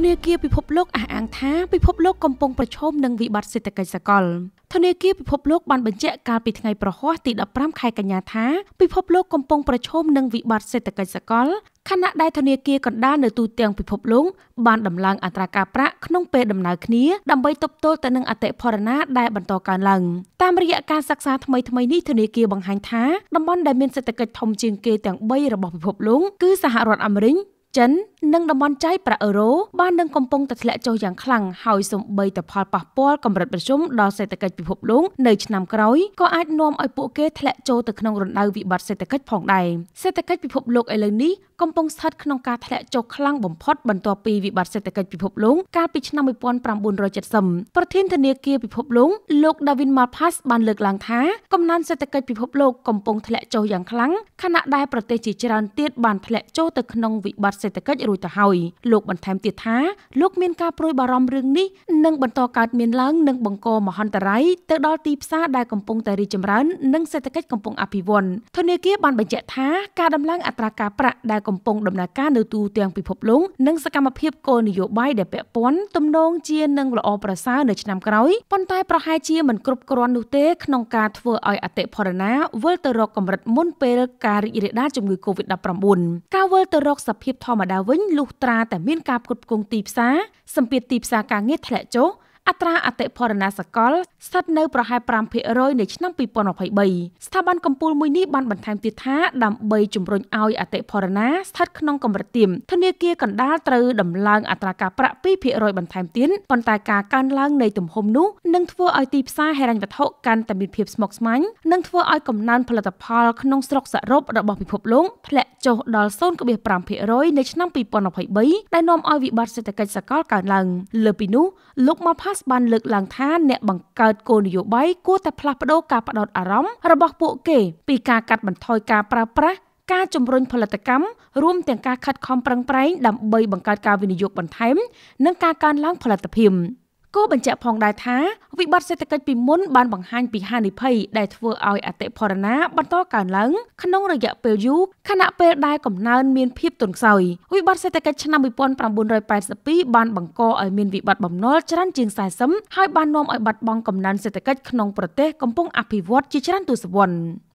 ធនាគារពិភពលោកអះអាងថាពិភពលោកកំពុងប្រឈមនឹងវិបត្តិសេដ្ឋកិច្ចសកលធនាគារពិភពលោកបានបញ្ជាក់កាលពីថ្ងៃប្រហ័សទី15ខែកញ្ញាថាពិភពលោកកំពុងប្រឈមនឹងវិបត្តិសេដ្ឋកិច្ចសកលខណៈដែលធនាគារកណ្ដាលនៅទូទាំងពិភពលោកបានដំឡើងអត្រាការប្រាក់ក្នុងពេលដំណើរគ្នាដើម្បីទប់ទល់ទៅនឹងអតិផរណាដែលបន្តកើនឡើងតាមរយៈការសិក្សាថ្មីថ្មីនេះធនាគារបង្ហាញថាតំបន់ដែលមានសេដ្ឋកិច្ចធំជាងគេទាំង3របស់ពិភពលោកគឺសហរដ្ឋអាមេរិកចិននិងតំបន់ចៃប្រាក់អឺរ៉ូបាននឹងកំពុងតែធ្លាក់ចុះយ៉ាងខ្លាំងហើយសម្បីតែផលប៉ះពាល់កម្រិតប្រជុំដល់សេដ្ឋកិច្ចពិភពលោកនៅឆ្នាំក្រោយក៏អាចនាំឲ្យពួកគេធ្លាក់ចូលទៅក្នុងរណ្ដៅវិបត្តិសេដ្ឋកិច្ចផងដែរសេដ្ឋកិច្ចពិភពលោកឥឡូវនេះកំពុងស្ថិតក្នុងការធ្លាក់ចុះខ្លាំងបំផុតបន្ទាប់ពីវិបត្តិសេដ្ឋកិច្ចពិភពលោកកាលពីឆ្នាំ1970ប្រធានធនាគារពិភពលោកលោក David Malpass បានលើកឡើងថាកំណើនសេដ្ឋកិច្ចពិភពលោកកំពុងធ្លាក់ចុះយ៉ាងខ្លាំងខណៈដែលប្រទេសជាច្រើនទៀតបានធ្លាក់ចូលទៅក្នុងវិបត្តិសេដ្ឋកិច្ចរួចទៅហើយលោកបន្ថែមទៀតថាលោក មានការព្រួយបារម្ភរឿងនេះនឹងបន្តកើតមានឡើងនិងបង្កមហន្តរាយទៅដល់ទីផ្សារដែលកំពុងតែរីកចម្រើន និងសេដ្ឋកិច្ចកំពុង អភិវឌ្ឍធនាគារបានបញ្ជាក់ថាការដំឡើងអត្រាការ ប្រាក់ដែលកំពុងដំណើរការនៅទូទាំងពិភពលោកនិងសកម្មភាពគោលនយោបាយដែលពាក់ព័ន្ធទំនងជានឹងល្អប្រសើរនៅឆ្នាំក្រោយប៉ុន្តែប្រហែលជាមិនគ្រប់គ្រាន់នោះទេក្នុងការធ្វើឲ្យអតិផរណាវិលទៅរកកម្រិតមុនពេលការរីករាលដាលជំងឺ Covid-19 ការវិលទៅរកសភាពធមតាវិញលុះត្រាតែមានការផ្គត់ផ្គង់ទីផ្សារសម្ពាធទីផ្សារការងារធ្លាក់ចុះអត្រាអតិផរណាសកលស្ថិតនៅប្រហែល5%នៅឆ្នាំ2023ស្ថាប័នកម្ពុជាមួយនេះបានបន្ថែមទៀតថាដើម្បីជំរុញឲ្យអតិផរណាស្ថិតក្នុងកម្រិតទាបធនាគារកណ្ដាលត្រូវដំឡើងអត្រាការប្រាក់2%បន្ថែមទៀតប៉ុន្តែការកើនឡើងនៃទំហំនោះនឹងធ្វើឲ្យទីផ្សារហិរញ្ញវត្ថុកាន់តែមានភាពស្មុគស្មាញនិងធ្វើឲ្យកំណើនផលិតផលក្នុងស្រុកសរុបរបស់ពិភពលោកធ្លាក់ចុះដល់0.5%នៅឆ្នាំ2023ដែលនាំឲ្យវិបត្តិសេដ្ឋកិច្ចសកលកើនឡើងលើពីនោះលោកម៉ាផា Charles បានលើកឡើងថាអ្នកបង្កើតគោលនយោបាយគួរតែផ្លាស់ប្តូរការផ្តោតអារម្មណ៍របស់ពួកគេពីការកាត់បន្ថយការប្រើប្រាស់ការជំរុញផលិតកម្មរួមទាំងការខិតខំប្រឹងប្រែងដើម្បីបង្កើតការវិនិយោគបន្ថែម និងការកើនឡើងផលិតភាព។ក៏បញ្ជាក់ផងដែរថាវិបត្តិសេដ្ឋកិច្ចពីមុនបានបង្ហាញពីហានិភ័យដែលធ្វើឲ្យអតិផរណាបន្តកើនឡើងក្នុងរយៈពេលយូរខណៈពេលដែលកំណើនមានភាពទន់ខ្សោយវិបត្តិសេដ្ឋកិច្ចឆ្នាំ1982បានបង្កឲ្យមានវិបត្តិបំណុលច្រើនជាង40ហើយបាននាំឲ្យបាត់បង់កំណើនសេដ្ឋកិច្ចក្នុងប្រទេសកំពុងអភិវឌ្ឍជាច្រើនទសវត្សរ៍